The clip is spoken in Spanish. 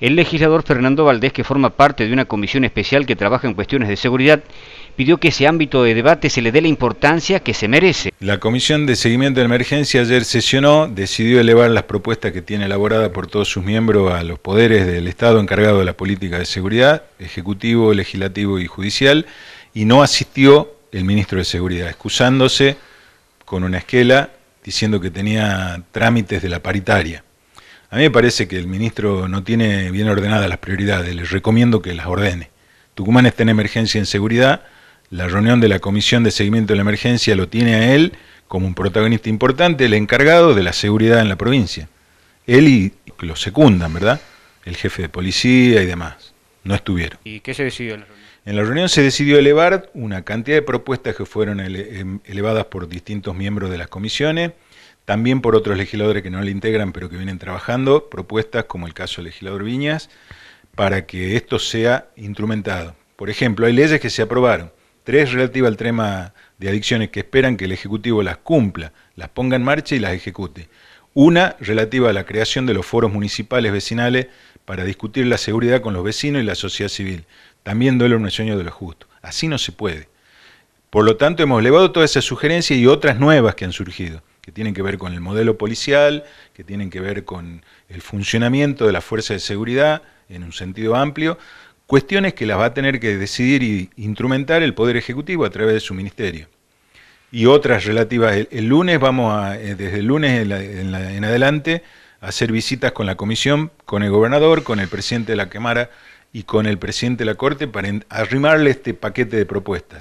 El legislador Fernando Valdés, que forma parte de una comisión especial que trabaja en cuestiones de seguridad, pidió que ese ámbito de debate se le dé la importancia que se merece. La Comisión de Seguimiento de Emergencia ayer sesionó, decidió elevar las propuestas que tiene elaborada por todos sus miembros a los poderes del Estado encargado de la política de seguridad, ejecutivo, legislativo y judicial, y no asistió el ministro de Seguridad, excusándose con una esquela diciendo que tenía trámites de la paritaria. A mí me parece que el ministro no tiene bien ordenadas las prioridades, les recomiendo que las ordene. Tucumán está en emergencia en seguridad, la reunión de la Comisión de Seguimiento de la Emergencia lo tiene a él como un protagonista importante, el encargado de la seguridad en la provincia. Él y lo secundan, ¿verdad? El jefe de policía y demás. No estuvieron. ¿Y qué se decidió en la reunión? En la reunión se decidió elevar una cantidad de propuestas que fueron em, elevadas por distintos miembros de las comisiones también por otros legisladores que no le integran pero que vienen trabajando, propuestas como el caso del legislador Viñas, para que esto sea instrumentado. Por ejemplo, hay leyes que se aprobaron, tres relativas al tema de adicciones que esperan que el Ejecutivo las cumpla, las ponga en marcha y las ejecute. Una relativa a la creación de los foros municipales vecinales para discutir la seguridad con los vecinos y la sociedad civil. También duele un sueño de lo justo. Así no se puede. Por lo tanto, hemos elevado todas esas sugerencias y otras nuevas que han surgido que tienen que ver con el modelo policial, que tienen que ver con el funcionamiento de la fuerza de seguridad en un sentido amplio, cuestiones que las va a tener que decidir y instrumentar el Poder Ejecutivo a través de su ministerio. Y otras relativas, el, lunes vamos a, eh, desde el lunes en, adelante, a hacer visitas con la comisión, con el gobernador, con el presidente de la Cámara y con el presidente de la Corte para arrimarle este paquete de propuestas.